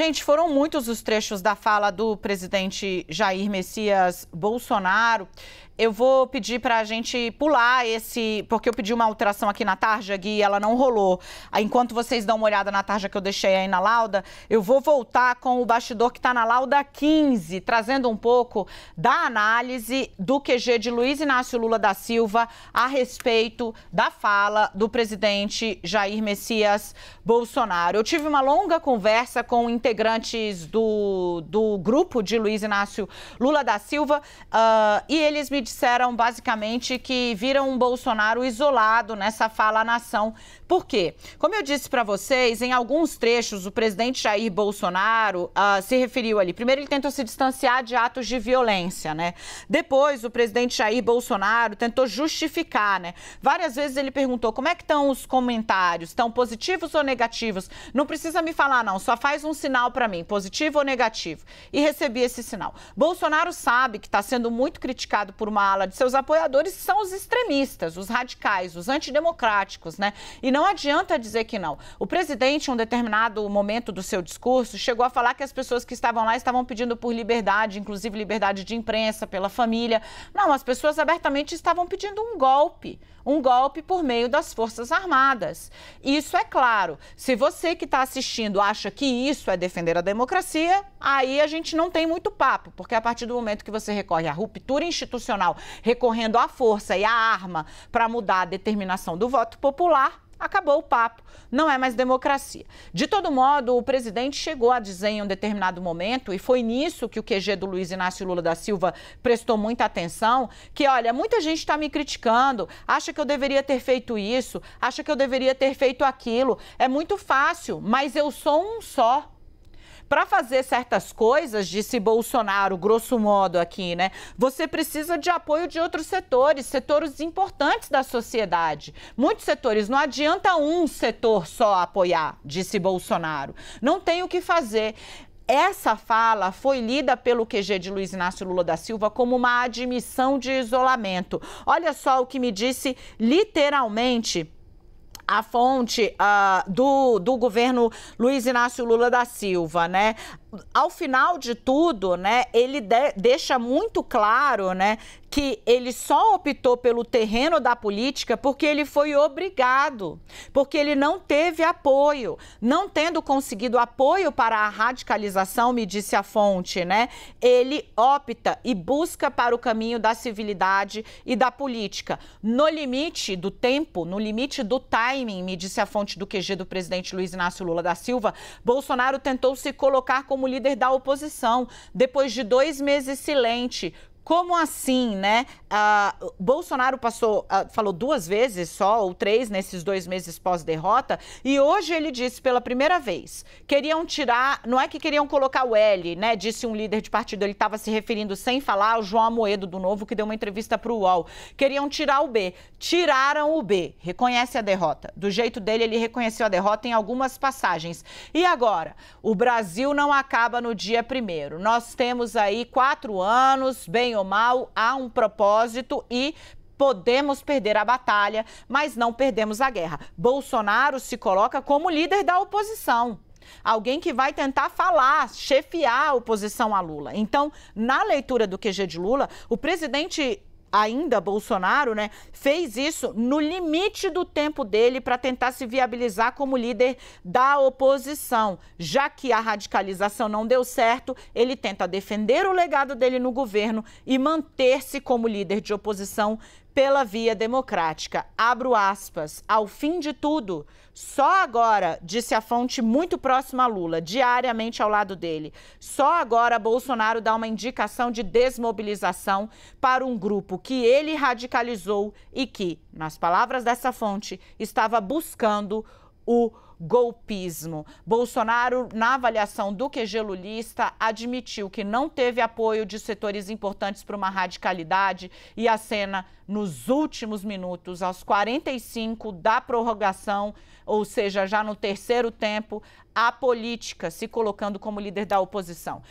Gente, foram muitos os trechos da fala do presidente Jair Messias Bolsonaro eu vou pedir para a gente pular esse, porque eu pedi uma alteração aqui na tarja, Gui, e ela não rolou. Enquanto vocês dão uma olhada na tarja que eu deixei aí na lauda, eu vou voltar com o bastidor que está na lauda 15, trazendo um pouco da análise do QG de Luiz Inácio Lula da Silva a respeito da fala do presidente Jair Messias Bolsonaro. Eu tive uma longa conversa com integrantes do, do grupo de Luiz Inácio Lula da Silva uh, e eles me disseram basicamente que viram um Bolsonaro isolado nessa fala nação. Por quê? Como eu disse para vocês, em alguns trechos o presidente Jair Bolsonaro uh, se referiu ali. Primeiro ele tentou se distanciar de atos de violência, né? Depois o presidente Jair Bolsonaro tentou justificar, né? Várias vezes ele perguntou como é que estão os comentários, estão positivos ou negativos? Não precisa me falar não, só faz um sinal para mim, positivo ou negativo. E recebi esse sinal. Bolsonaro sabe que está sendo muito criticado por uma uma ala de seus apoiadores são os extremistas, os radicais, os antidemocráticos, né? E não adianta dizer que não. O presidente, em um determinado momento do seu discurso, chegou a falar que as pessoas que estavam lá estavam pedindo por liberdade, inclusive liberdade de imprensa, pela família. Não, as pessoas abertamente estavam pedindo um golpe, um golpe por meio das Forças Armadas. Isso é claro. Se você que está assistindo acha que isso é defender a democracia, aí a gente não tem muito papo, porque a partir do momento que você recorre à ruptura institucional, recorrendo à força e à arma para mudar a determinação do voto popular, acabou o papo, não é mais democracia. De todo modo, o presidente chegou a dizer em um determinado momento, e foi nisso que o QG do Luiz Inácio Lula da Silva prestou muita atenção, que olha, muita gente está me criticando, acha que eu deveria ter feito isso, acha que eu deveria ter feito aquilo. É muito fácil, mas eu sou um só para fazer certas coisas, disse Bolsonaro, grosso modo aqui, né? Você precisa de apoio de outros setores, setores importantes da sociedade. Muitos setores, não adianta um setor só apoiar, disse Bolsonaro. Não tem o que fazer. Essa fala foi lida pelo QG de Luiz Inácio Lula da Silva como uma admissão de isolamento. Olha só o que me disse literalmente a fonte uh, do, do governo Luiz Inácio Lula da Silva, né? ao final de tudo, né, ele de deixa muito claro, né, que ele só optou pelo terreno da política porque ele foi obrigado, porque ele não teve apoio, não tendo conseguido apoio para a radicalização, me disse a fonte, né? Ele opta e busca para o caminho da civilidade e da política. No limite do tempo, no limite do timing, me disse a fonte do QG do presidente Luiz Inácio Lula da Silva, Bolsonaro tentou se colocar como como líder da oposição, depois de dois meses silente, como assim, né? Ah, Bolsonaro passou, ah, falou duas vezes só, ou três, nesses dois meses pós-derrota, e hoje ele disse pela primeira vez: queriam tirar, não é que queriam colocar o L, né? Disse um líder de partido, ele estava se referindo sem falar ao João Amoedo do Novo, que deu uma entrevista para o UOL. Queriam tirar o B. Tiraram o B. Reconhece a derrota. Do jeito dele, ele reconheceu a derrota em algumas passagens. E agora? O Brasil não acaba no dia primeiro. Nós temos aí quatro anos, bem ou mal, há um propósito e podemos perder a batalha, mas não perdemos a guerra. Bolsonaro se coloca como líder da oposição. Alguém que vai tentar falar, chefiar a oposição a Lula. Então, na leitura do QG de Lula, o presidente ainda Bolsonaro, né, fez isso no limite do tempo dele para tentar se viabilizar como líder da oposição. Já que a radicalização não deu certo, ele tenta defender o legado dele no governo e manter-se como líder de oposição pela via democrática. Abro aspas. Ao fim de tudo, só agora, disse a fonte muito próxima a Lula, diariamente ao lado dele, só agora Bolsonaro dá uma indicação de desmobilização para um grupo que ele radicalizou e que, nas palavras dessa fonte, estava buscando o golpismo. Bolsonaro, na avaliação do QG lulista, admitiu que não teve apoio de setores importantes para uma radicalidade e a cena nos últimos minutos, aos 45 da prorrogação, ou seja, já no terceiro tempo, a política se colocando como líder da oposição.